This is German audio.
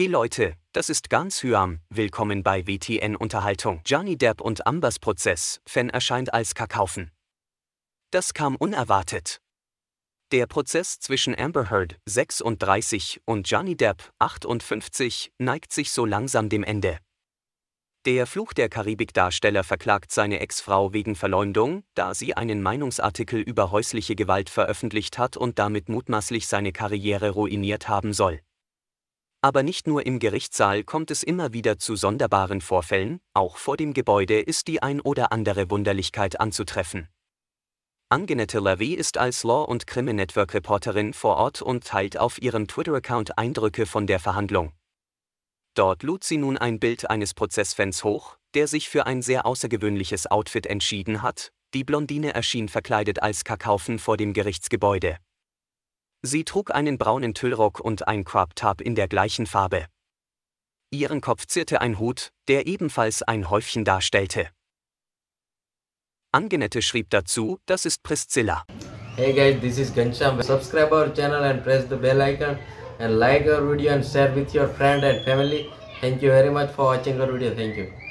Hey Leute, das ist ganz Hyam, willkommen bei WTN Unterhaltung. Johnny Depp und Ambers Prozess, Fan erscheint als Kakaufen. Das kam unerwartet. Der Prozess zwischen Amber Heard, 36, und Johnny Depp, 58, neigt sich so langsam dem Ende. Der Fluch der Karibik-Darsteller verklagt seine Ex-Frau wegen Verleumdung, da sie einen Meinungsartikel über häusliche Gewalt veröffentlicht hat und damit mutmaßlich seine Karriere ruiniert haben soll. Aber nicht nur im Gerichtssaal kommt es immer wieder zu sonderbaren Vorfällen, auch vor dem Gebäude ist die ein oder andere Wunderlichkeit anzutreffen. Angenette Levy ist als Law- und Crime network reporterin vor Ort und teilt auf ihrem Twitter-Account Eindrücke von der Verhandlung. Dort lud sie nun ein Bild eines Prozessfans hoch, der sich für ein sehr außergewöhnliches Outfit entschieden hat. Die Blondine erschien verkleidet als Kakaofen vor dem Gerichtsgebäude. Sie trug einen braunen Tüllrock und ein Crop Top in der gleichen Farbe. Ihren Kopf zierte ein Hut, der ebenfalls ein Häufchen darstellte. Angenette schrieb dazu, das ist Priscilla. Hey guys, this is Gansham. Subscribe our channel and press the bell icon and like our video and share with your friend and family. Thank you very much for watching our video. Thank you.